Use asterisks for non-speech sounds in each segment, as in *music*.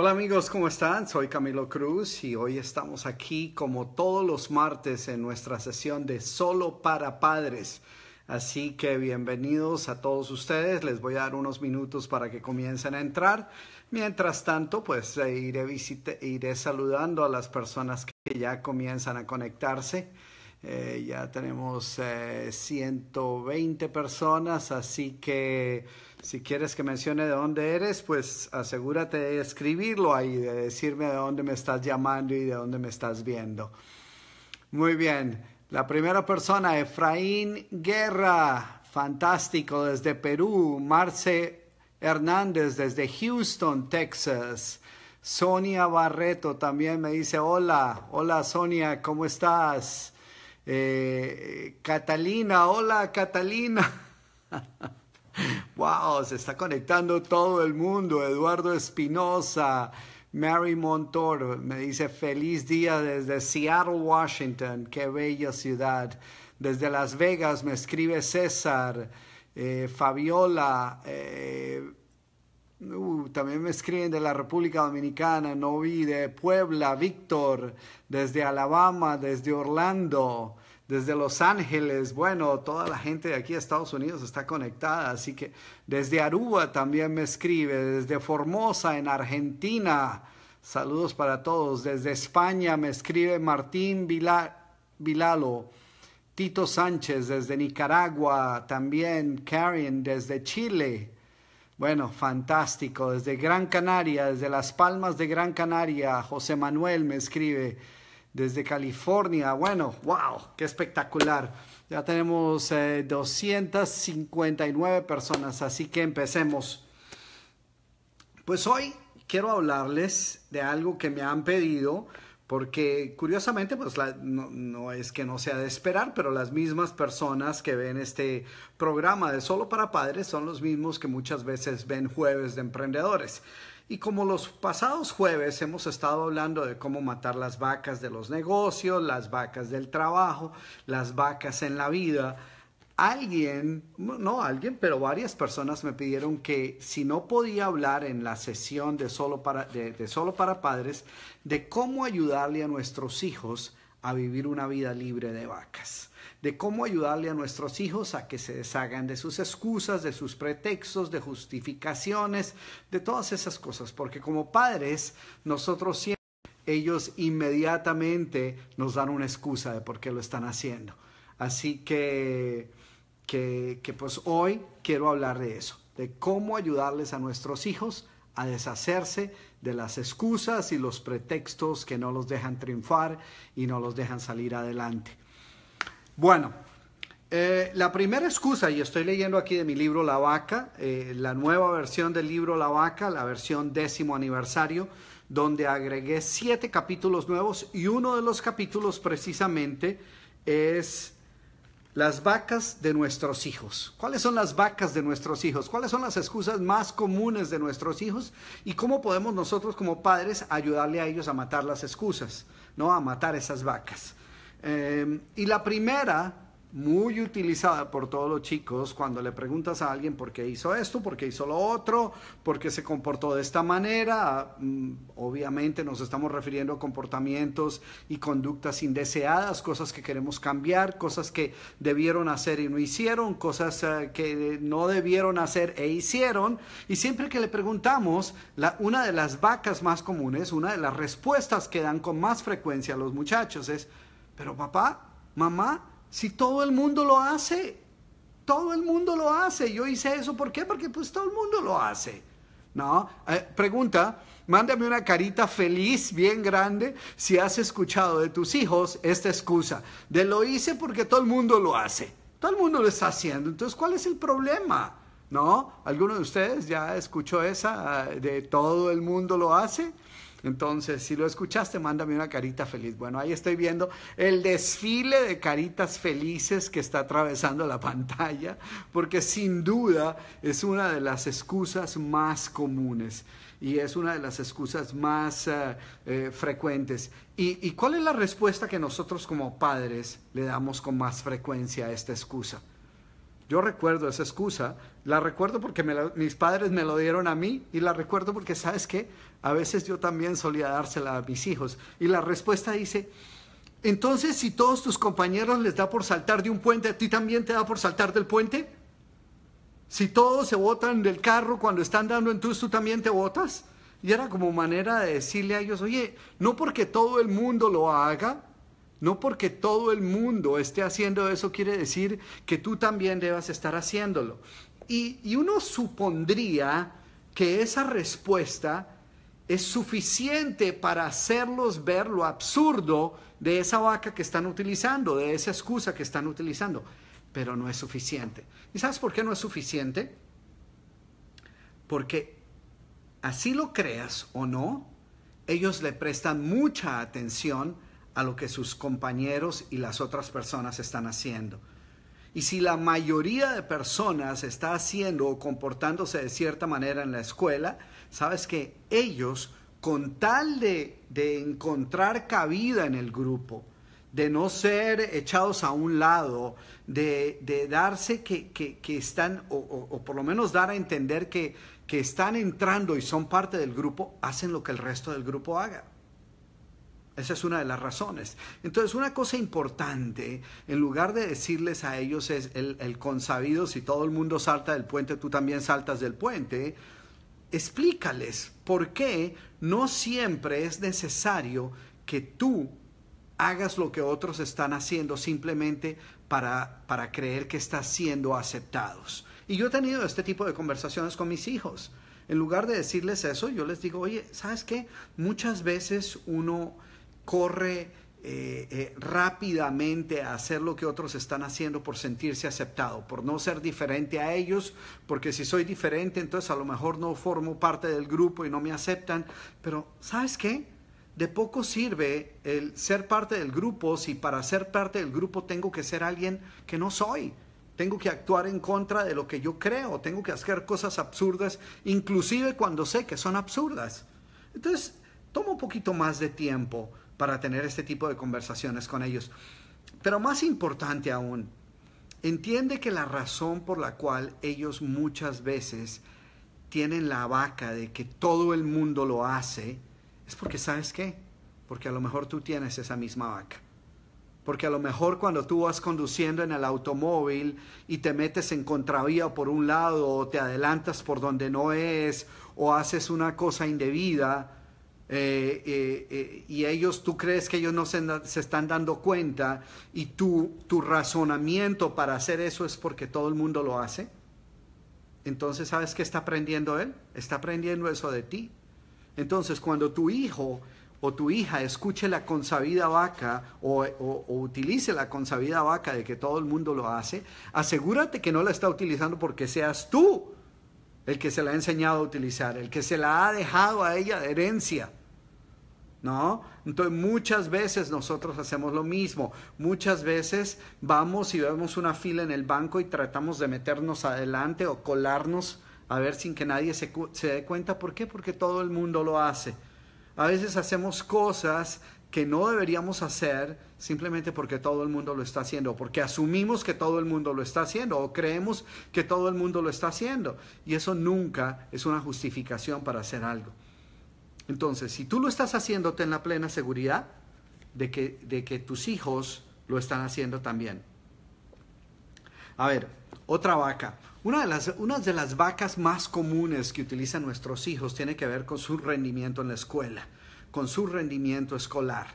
Hola amigos, ¿cómo están? Soy Camilo Cruz y hoy estamos aquí como todos los martes en nuestra sesión de Solo para Padres. Así que bienvenidos a todos ustedes. Les voy a dar unos minutos para que comiencen a entrar. Mientras tanto, pues eh, iré, iré saludando a las personas que ya comienzan a conectarse. Eh, ya tenemos 120 eh, personas, así que si quieres que mencione de dónde eres, pues asegúrate de escribirlo ahí, de decirme de dónde me estás llamando y de dónde me estás viendo. Muy bien, la primera persona, Efraín Guerra, fantástico, desde Perú, Marce Hernández, desde Houston, Texas. Sonia Barreto también me dice, hola, hola Sonia, ¿cómo estás? Eh, Catalina, hola Catalina. *laughs* wow, se está conectando todo el mundo. Eduardo Espinosa, Mary Montor me dice feliz día desde Seattle, Washington. Qué bella ciudad. Desde Las Vegas me escribe César, eh, Fabiola. Eh, uh, también me escriben de la República Dominicana, Novi de Puebla, Víctor, desde Alabama, desde Orlando, desde Los Ángeles, bueno, toda la gente de aquí de Estados Unidos está conectada, así que desde Aruba también me escribe, desde Formosa en Argentina, saludos para todos, desde España me escribe Martín Vilalo, Tito Sánchez desde Nicaragua, también Karen desde Chile, bueno, fantástico, desde Gran Canaria, desde Las Palmas de Gran Canaria, José Manuel me escribe, desde California. Bueno, wow, qué espectacular. Ya tenemos 259 eh, personas, así que empecemos. Pues hoy quiero hablarles de algo que me han pedido porque curiosamente, pues no, no, es que no sea de esperar, pero las mismas personas que ven este programa de Solo para Padres son los mismos que muchas veces ven jueves de emprendedores. Y como los pasados jueves hemos estado hablando de cómo matar las vacas de los negocios, las vacas del trabajo, las vacas en la vida, alguien, no alguien, pero varias personas me pidieron que si no podía hablar en la sesión de solo para, de, solo para padres, de cómo ayudarle a nuestros hijos a vivir una vida libre de vacas, de cómo ayudarle a nuestros hijos a que se deshagan de sus excusas, de sus pretextos, de justificaciones, de todas esas cosas, porque como padres nosotros siempre, ellos inmediatamente nos dan una excusa de por qué lo están haciendo. Así que que, pues hoy quiero hablar de eso, de cómo ayudarles a nuestros hijos a deshacerse de las excusas y los pretextos que no los dejan triunfar y no los dejan salir adelante. Bueno, eh, la primera excusa, y estoy leyendo aquí de mi libro La Vaca, eh, la nueva versión del libro La Vaca, la versión décimo aniversario, donde agregué siete capítulos nuevos y uno de los capítulos precisamente es las vacas de nuestros hijos. ¿Cuáles son las vacas de nuestros hijos? ¿Cuáles son las excusas más comunes de nuestros hijos? ¿Y cómo podemos nosotros como padres ayudarle a ellos a matar las excusas, no a matar esas vacas? Eh, y la primera muy utilizada por todos los chicos cuando le preguntas a alguien por qué hizo esto, por qué hizo lo otro, por qué se comportó de esta manera. Mm, obviamente nos estamos refiriendo a comportamientos y conductas indeseadas, cosas que queremos cambiar, cosas que debieron hacer y no hicieron, cosas eh, que no debieron hacer e hicieron. Y siempre que le preguntamos, una de las vacas más comunes, una de las respuestas que dan con más frecuencia los muchachos es, pero papá, mamá, si todo el mundo lo hace, todo el mundo lo hace. Yo hice eso, ¿por qué? Porque pues todo el mundo lo hace. No, eh, pregunta, mándame una carita feliz, bien grande, si has escuchado de tus hijos esta excusa. De lo hice porque todo el mundo lo hace. Todo el mundo lo está haciendo. Entonces, ¿cuál es el problema? ¿No? ¿Alguno de ustedes ya escuchó esa eh, de todo el mundo lo hace? Entonces, si lo escuchaste, mándame una carita feliz. Bueno, ahí estoy viendo el desfile de caritas felices que está atravesando la *laughs* pantalla, porque sin duda es una de las excusas más comunes y es una de las excusas más eh, eh, frecuentes. ¿Y cuál es la respuesta que nosotros como padres le damos con más frecuencia a esta excusa? Yo recuerdo esa excusa, la recuerdo porque mis padres me lo dieron a mí y la recuerdo porque, ¿sabes qué? A veces yo también solía dársela a mis hijos. Y la respuesta dice, entonces si todos tus compañeros les da por saltar de un puente, ¿a ti también te da por saltar del puente? Si todos se botan del carro cuando están dando en tus, ¿tú también te botas? Y era como manera de decirle a ellos, oye, no porque todo el mundo lo haga, no porque todo el mundo esté haciendo eso quiere decir que tú también debas estar haciéndolo. Y, uno supondría que esa respuesta es suficiente para hacerlos ver lo absurdo de esa vaca que están utilizando, de esa excusa que están utilizando. Pero no es suficiente. ¿Y sabes por qué no es suficiente? Porque así lo creas o no, ellos le prestan mucha atención a lo que sus compañeros y las otras personas están haciendo. Y si la mayoría de personas está haciendo o comportándose de cierta manera en la escuela, sabes que ellos, con tal de, encontrar cabida en el grupo, de no ser echados a un lado, de, darse que, están, o, por lo menos dar a entender que, que están entrando y son parte del grupo, hacen lo que el resto del grupo haga. Esa es una de las razones. Entonces, una cosa importante, en lugar de decirles a ellos es el, consabido, si todo el mundo salta del puente, tú también saltas del puente, explícales por qué no siempre es necesario que tú hagas lo que otros están haciendo simplemente para, para creer que estás siendo aceptados. Y yo he tenido este tipo de conversaciones con mis hijos. En lugar de decirles eso, yo les digo, oye, ¿sabes qué? Muchas veces uno corre eh, eh, rápidamente a hacer lo que otros están haciendo por sentirse aceptado, por no ser diferente a ellos, porque si soy diferente, entonces a lo mejor no formo parte del grupo y no me aceptan. Pero, ¿sabes qué? De poco sirve el ser parte del grupo si para ser parte del grupo tengo que ser alguien que no soy. Tengo que actuar en contra de lo que yo creo, tengo que hacer cosas absurdas, inclusive cuando sé que son absurdas. Entonces, toma un poquito más de tiempo para tener este tipo de conversaciones con ellos. Pero más importante aún, entiende que la razón por la cual ellos muchas veces tienen la vaca de que todo el mundo lo hace es porque sabes qué, porque a lo mejor tú tienes esa misma vaca. Porque a lo mejor cuando tú vas conduciendo en el automóvil y te metes en contravía por un lado o te adelantas por donde no es o haces una cosa indebida, eh, eh, eh, y ellos, tú crees que ellos no se, están dando cuenta y tú, tu razonamiento para hacer eso es porque todo el mundo lo hace. Entonces, ¿sabes qué está aprendiendo él? Está aprendiendo eso de ti. Entonces, cuando tu hijo o tu hija escuche la consabida vaca o, o utilice la consabida vaca de que todo el mundo lo hace, asegúrate que no la está utilizando porque seas tú el que se la ha enseñado a utilizar, el que se la ha dejado a ella de herencia ¿no? Entonces muchas veces nosotros hacemos lo mismo, muchas veces vamos y vemos una fila en el banco y tratamos de meternos adelante o colarnos a ver sin que nadie se, se dé cuenta. ¿Por qué? Porque todo el mundo lo hace. A veces hacemos cosas que no deberíamos hacer simplemente porque todo el mundo lo está haciendo, porque asumimos que todo el mundo lo está haciendo o creemos que todo el mundo lo está haciendo. Y eso nunca es una justificación para hacer algo. Entonces, si tú lo estás haciendo, en la plena seguridad de que, de que tus hijos lo están haciendo también. A ver, otra vaca. Una de, las, de las vacas más comunes que utilizan nuestros hijos tiene que ver con su rendimiento en la escuela, con su rendimiento escolar.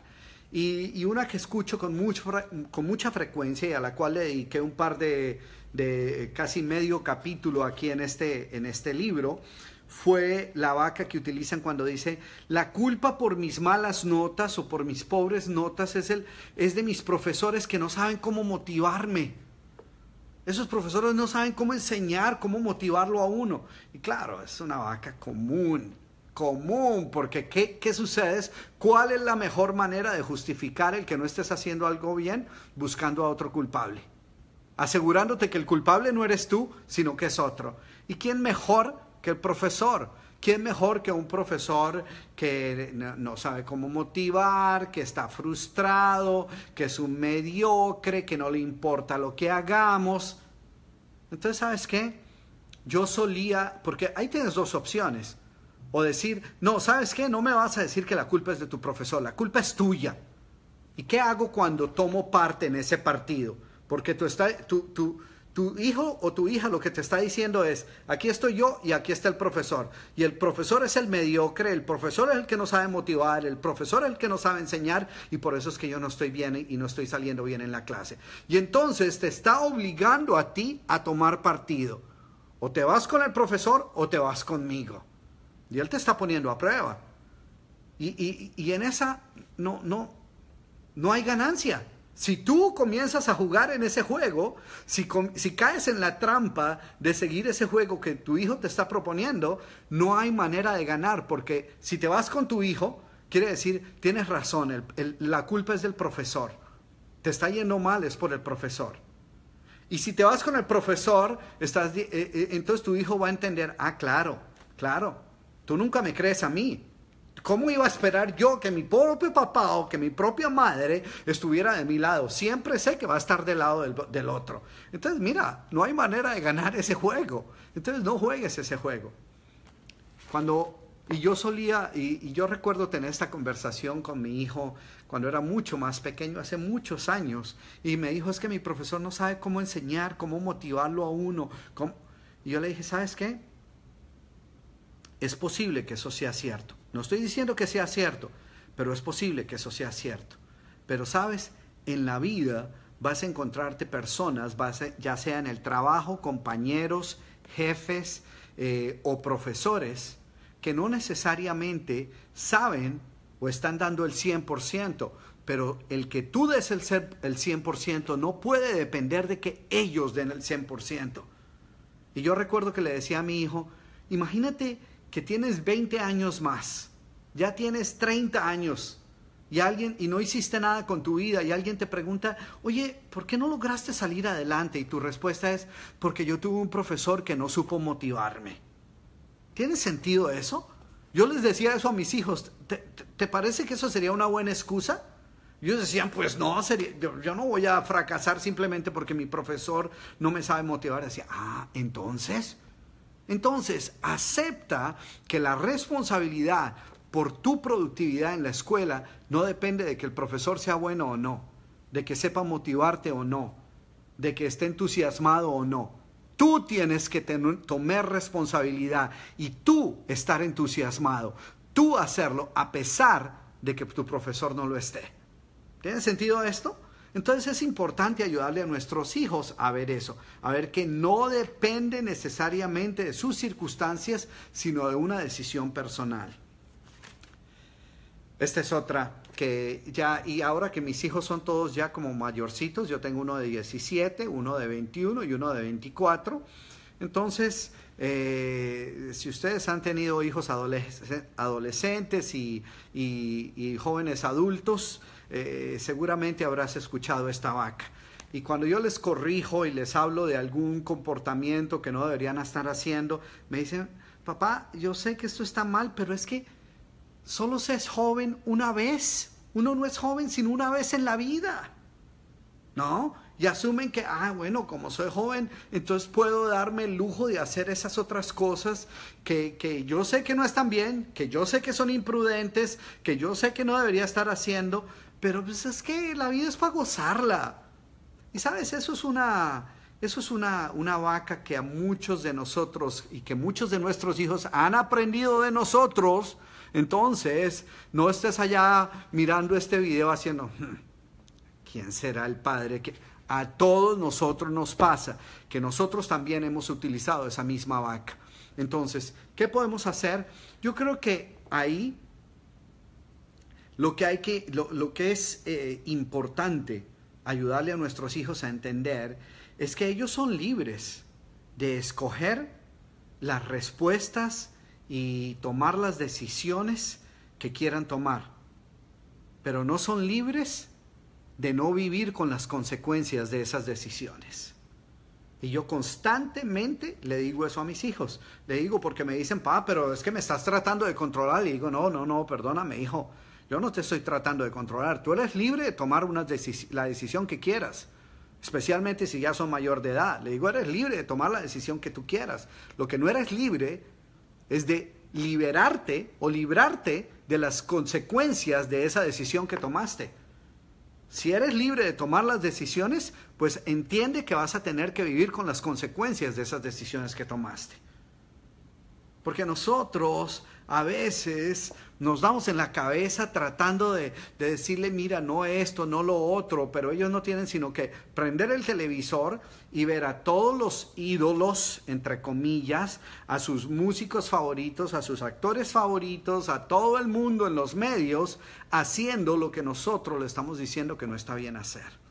Y, una que escucho con, mucho, con mucha frecuencia y a la cual le dediqué un par de, de casi medio capítulo aquí en este, en este libro, fue la vaca que utilizan cuando dice, la culpa por mis malas notas o por mis pobres notas es, el, es de mis profesores que no saben cómo motivarme. Esos profesores no saben cómo enseñar, cómo motivarlo a uno. Y claro, es una vaca común, común, porque ¿qué, ¿qué, sucede? ¿Cuál es la mejor manera de justificar el que no estés haciendo algo bien buscando a otro culpable? Asegurándote que el culpable no eres tú, sino que es otro. ¿Y quién mejor el profesor. ¿Quién mejor que un profesor que no sabe cómo motivar, que está frustrado, que es un mediocre, que no le importa lo que hagamos? Entonces, ¿sabes qué? Yo solía, porque ahí tienes dos opciones. O decir, no, ¿sabes qué? No me vas a decir que la culpa es de tu profesor, la culpa es tuya. ¿Y qué hago cuando tomo parte en ese partido? Porque tú estás, tú, tú, tu hijo o tu hija lo que te está diciendo es, aquí estoy yo y aquí está el profesor. Y el profesor es el mediocre, el profesor es el que no sabe motivar, el profesor es el que no sabe enseñar y por eso es que yo no estoy bien y no estoy saliendo bien en la clase. Y entonces te está obligando a ti a tomar partido. O te vas con el profesor o te vas conmigo. Y él te está poniendo a prueba. Y, y en esa no, no, no hay ganancia. Si tú comienzas a jugar en ese juego, si, caes en la trampa de seguir ese juego que tu hijo te está proponiendo, no hay manera de ganar, porque si te vas con tu hijo, quiere decir, tienes razón, la culpa es del profesor. Te está yendo mal, es por el profesor. Y si te vas con el profesor, eh, eh, entonces tu hijo va a entender, ah, claro, claro, tú nunca me crees a mí, ¿Cómo iba a esperar yo que mi propio papá o que mi propia madre estuviera de mi lado? Siempre sé que va a estar del lado del, otro. Entonces, mira, no hay manera de ganar ese juego. Entonces, no juegues ese juego. Cuando y yo solía, y, yo recuerdo tener esta conversación con mi hijo cuando era mucho más pequeño, hace muchos años, y me dijo, es que mi profesor no sabe cómo enseñar, cómo motivarlo a uno. Y yo le dije, ¿sabes qué? Es posible que eso sea cierto. No estoy diciendo que sea cierto, pero es posible que eso sea cierto. Pero sabes, en la vida vas a encontrarte personas, vas ya sea en el trabajo, compañeros, jefes eh, o profesores, que no necesariamente saben o están dando el 100%, pero el que tú des el, el 100% no puede depender de que ellos den el 100%. Y yo recuerdo que le decía a mi hijo, imagínate que tienes 20 años más, ya tienes 30 años y alguien y no hiciste nada con tu vida y alguien te pregunta, "Oye, ¿por qué no lograste salir adelante?" y tu respuesta es, "Porque yo tuve un profesor que no supo motivarme." ¿Tiene sentido eso? Yo les decía eso a mis hijos, ¿te, parece que eso sería una buena excusa? Y ellos decían, pues no, sería, yo, no voy a fracasar simplemente porque mi profesor no me sabe motivar. decía, ah, entonces, entonces, acepta que la responsabilidad por tu productividad en la escuela no depende de que el profesor sea bueno o no, de que sepa motivarte o no, de que esté entusiasmado o no. Tú tienes que tomar responsabilidad y tú estar entusiasmado, tú hacerlo a pesar de que tu profesor no lo esté. ¿Tiene sentido esto? Entonces es importante ayudarle a nuestros hijos a ver eso, a ver que no depende necesariamente de sus circunstancias, sino de una decisión personal. Esta es otra que ya, y ahora que mis hijos son todos ya como mayorcitos, yo tengo uno de 17, uno de 21 y uno de 24. Entonces, eh, si ustedes han tenido hijos adolescentes y jóvenes adultos, eh, seguramente habrás escuchado esta vaca. Y cuando yo les corrijo y les hablo de algún comportamiento que no deberían estar haciendo, me dicen, papá, yo sé que esto está mal, pero es que solo se es joven una vez. Uno no es joven sino una vez en la vida. ¿No? Y asumen que, ah, bueno, como soy joven, entonces puedo darme el lujo de hacer esas otras cosas que, que yo sé que no están bien, que yo sé que son imprudentes, que yo sé que no debería estar haciendo, pero pues es que la vida es para gozarla. Y sabes, eso es una, eso es una, una vaca que a muchos de nosotros y que muchos de nuestros hijos han aprendido de nosotros. Entonces, no estés allá mirando este video haciendo, hmm, ¿quién será el padre que... A todos nosotros nos pasa que nosotros también hemos utilizado esa misma vaca. Entonces, ¿qué podemos hacer? Yo creo que ahí lo que, hay lo, que es eh, importante ayudarle a nuestros hijos a entender es que ellos son libres de escoger las respuestas y tomar las decisiones que quieran tomar, pero no son libres de no vivir con las consecuencias de esas decisiones. Y yo constantemente le digo eso a mis hijos. Le digo porque me dicen, pa, pero es que me estás tratando de controlar. Y digo, no, no, no, perdóname, hijo. Yo no te estoy tratando de controlar. Tú eres libre de tomar la decisión que quieras, especialmente si ya son mayor de edad. Le digo, eres libre de tomar la decisión que tú quieras. Lo que no eres libre es de liberarte o librarte de las consecuencias de esa decisión que tomaste. Si eres libre de tomar las decisiones, pues entiende que vas a tener que vivir con las consecuencias de esas decisiones que tomaste. Porque nosotros a veces nos damos en la cabeza tratando de, decirle, mira, no esto, no lo otro, pero ellos no tienen sino que prender el televisor y ver a todos los ídolos, entre comillas, a sus músicos favoritos, a sus actores favoritos, a todo el mundo en los medios, haciendo lo que nosotros le estamos diciendo que no está bien hacer.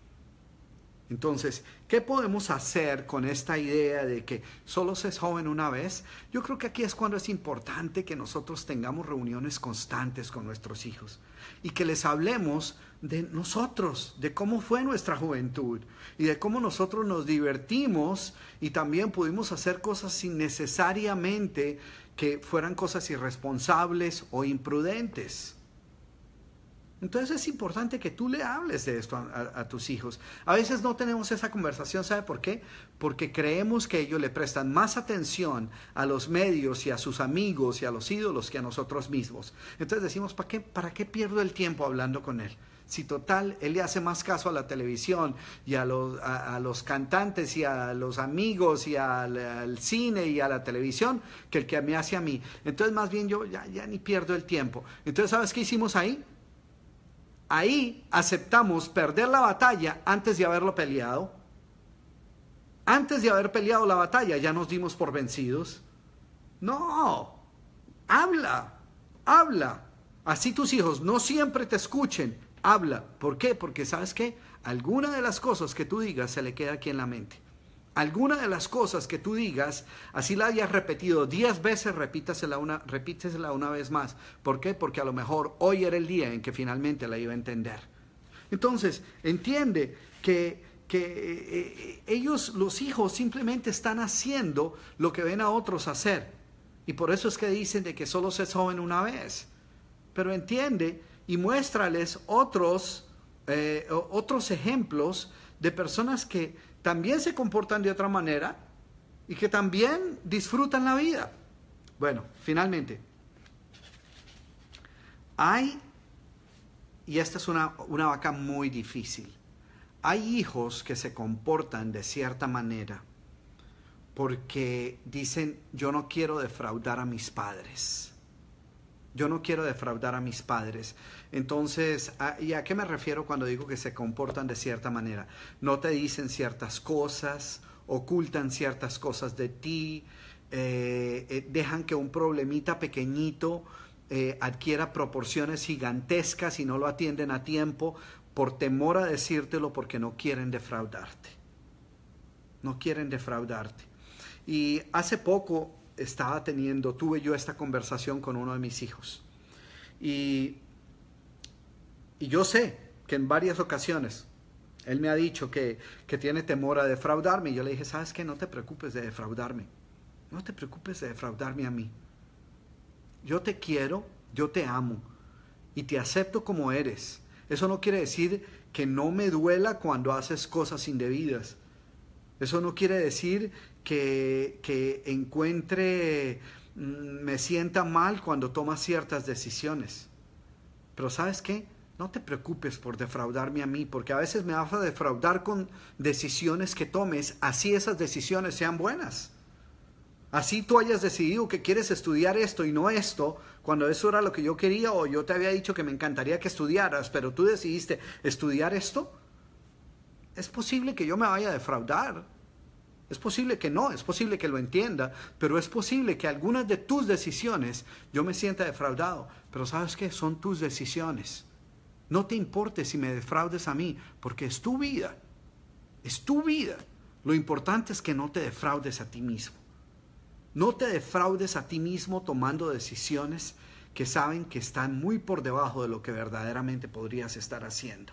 Entonces, ¿qué podemos hacer con esta idea de que solo se es joven una vez? Yo creo que aquí es cuando es importante que nosotros tengamos reuniones constantes con nuestros hijos y que les hablemos de nosotros, de cómo fue nuestra juventud y de cómo nosotros nos divertimos y también pudimos hacer cosas necesariamente que fueran cosas irresponsables o imprudentes. Entonces es importante que tú le hables de esto a, tus hijos. A veces no tenemos esa conversación, ¿sabe por qué? Porque creemos que ellos le prestan más atención a los medios y a sus amigos y a los ídolos que a nosotros mismos. Entonces decimos, ¿para qué, para qué pierdo el tiempo hablando con él? Si total, él le hace más caso a la televisión y a los, cantantes y a los amigos y al, cine y a la televisión que el que me hace a mí. Entonces más bien yo ya, ya ni pierdo el tiempo. Entonces, ¿sabes qué hicimos ahí? ahí aceptamos perder la batalla antes de haberlo peleado. Antes de haber peleado la batalla ya nos dimos por vencidos. No, habla, habla. Así tus hijos no siempre te escuchen. Habla. ¿Por qué? Porque sabes que alguna de las cosas que tú digas se le queda aquí en la mente alguna de las cosas que tú digas, así la hayas repetido diez veces, repítasela una, repítesela una vez más. ¿Por qué? Porque a lo mejor hoy era el día en que finalmente la iba a entender. Entonces, entiende que, eh, eh, ellos, los hijos, simplemente están haciendo lo que ven a otros hacer. Y por eso es que dicen de que solo se es joven una vez. Pero entiende y muéstrales otros, eh, otros ejemplos de personas que también se comportan de otra manera y que también disfrutan la vida. Bueno, finalmente, hay, y esta es una, vaca muy difícil, hay hijos que se comportan de cierta manera porque dicen, yo no quiero defraudar a mis padres. Yo no quiero defraudar a mis padres. Entonces, ¿a, ¿y a qué me refiero cuando digo que se comportan de cierta manera? No te dicen ciertas cosas, ocultan ciertas cosas de ti, eh, eh, dejan que un problemita pequeñito eh, adquiera proporciones gigantescas y no lo atienden a tiempo por temor a decírtelo porque no quieren defraudarte. No quieren defraudarte. Y hace poco estaba teniendo, tuve yo esta conversación con uno de mis hijos. Y, yo sé que en varias ocasiones él me ha dicho que, que tiene temor a defraudarme. Y yo le dije, ¿sabes qué? No te preocupes de defraudarme. No te preocupes de defraudarme a mí. Yo te quiero, yo te amo y te acepto como eres. Eso no quiere decir que no me duela cuando haces cosas indebidas. Eso no quiere decir que, encuentre, mm, me sienta mal cuando toma ciertas decisiones. Pero sabes qué? No te preocupes por defraudarme a mí, porque a veces me vas a defraudar con decisiones que tomes, así esas decisiones sean buenas. Así tú hayas decidido que quieres estudiar esto y no esto, cuando eso era lo que yo quería o yo te había dicho que me encantaría que estudiaras, pero tú decidiste estudiar esto, es posible que yo me vaya a defraudar. Es posible que no, es posible que lo entienda, pero es posible que algunas de tus decisiones yo me sienta defraudado. Pero sabes qué, son tus decisiones. No te importe si me defraudes a mí, porque es tu vida. Es tu vida. Lo importante es que no te defraudes a ti mismo. No te defraudes a ti mismo tomando decisiones que saben que están muy por debajo de lo que verdaderamente podrías estar haciendo.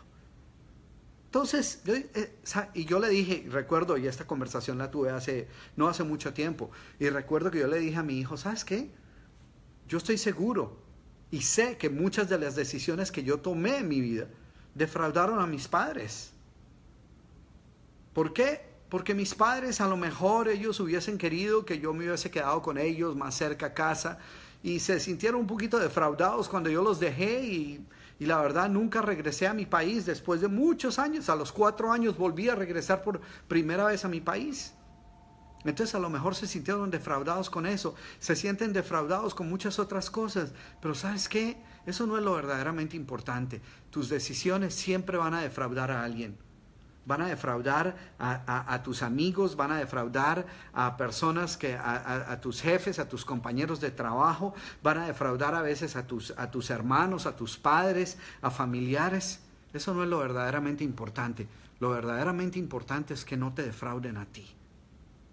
Entonces, eh, y yo le dije, recuerdo, y esta conversación la tuve hace, no hace mucho tiempo, y recuerdo que yo le dije a mi hijo, ¿sabes qué? Yo estoy seguro y sé que muchas de las decisiones que yo tomé en mi vida defraudaron a mis padres. ¿Por qué? Porque mis padres a lo mejor ellos hubiesen querido que yo me hubiese quedado con ellos más cerca a casa y se sintieron un poquito defraudados cuando yo los dejé y y la verdad nunca regresé a mi país después de muchos años. A los cuatro años volví a regresar por primera vez a mi país. Entonces a lo mejor se sintieron defraudados con eso, se sienten defraudados con muchas otras cosas, pero ¿sabes qué? Eso no es lo verdaderamente importante. Tus decisiones siempre van a defraudar a alguien. Van a defraudar a, tus amigos, van a defraudar a personas que, a, tus jefes, a tus compañeros de trabajo, van a defraudar a veces a tus, a tus hermanos, a tus padres, a familiares. Eso no es lo verdaderamente importante. Lo verdaderamente importante es que no te defrauden a ti.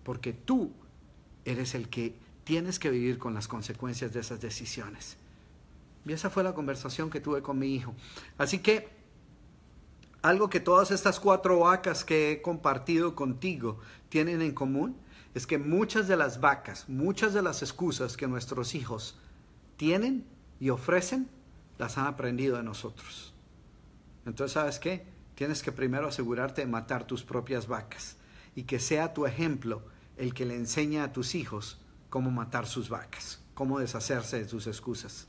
Porque tú eres el que tienes que vivir con las consecuencias de esas decisiones. Y esa fue la conversación que tuve con mi hijo. Así que algo que todas estas cuatro vacas que he compartido contigo tienen en común es que muchas de las vacas, muchas de las excusas que nuestros hijos tienen y ofrecen, las han aprendido de nosotros. Entonces, ¿sabes qué? Tienes que primero asegurarte de matar tus propias vacas y que sea tu ejemplo el que le enseña a tus hijos cómo matar sus vacas, cómo deshacerse de sus excusas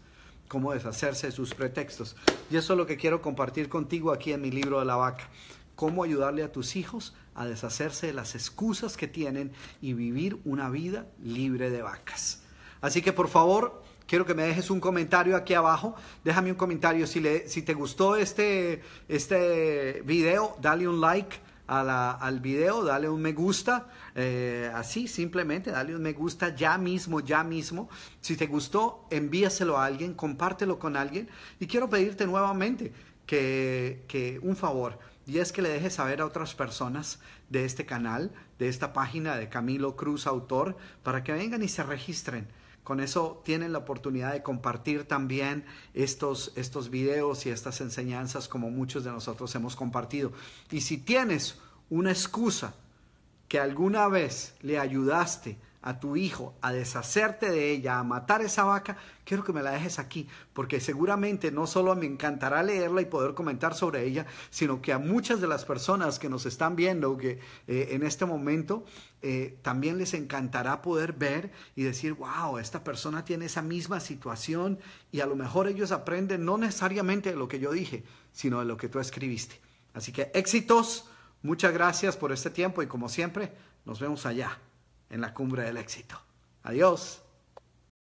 cómo deshacerse de sus pretextos. Y eso es lo que quiero compartir contigo aquí en mi libro de la vaca. Cómo ayudarle a tus hijos a deshacerse de las excusas que tienen y vivir una vida libre de vacas. Así que por favor, quiero que me dejes un comentario aquí abajo. Déjame un comentario si, si te gustó este, este video, dale un like al video, dale un me gusta, eh, así simplemente, dale un me gusta ya mismo, ya mismo. Si te gustó, envíaselo a alguien, compártelo con alguien. Y quiero pedirte nuevamente que, que un favor, y es que le dejes saber a otras personas de este canal, de esta página de Camilo Cruz Autor, para que vengan y se registren con eso tienen la oportunidad de compartir también estos, estos videos y estas enseñanzas como muchos de nosotros hemos compartido. Y si tienes una excusa que alguna vez le ayudaste a tu hijo a deshacerte de ella, a matar esa vaca, quiero que me la dejes aquí, porque seguramente no solo me encantará leerla y poder comentar sobre ella, sino que a muchas de las personas que nos están viendo que, eh, en este momento, eh, también les encantará poder ver y decir, wow, esta persona tiene esa misma situación y a lo mejor ellos aprenden no necesariamente de lo que yo dije, sino de lo que tú escribiste. Así que éxitos, muchas gracias por este tiempo y como siempre, nos vemos allá en la cumbre del éxito. Adiós.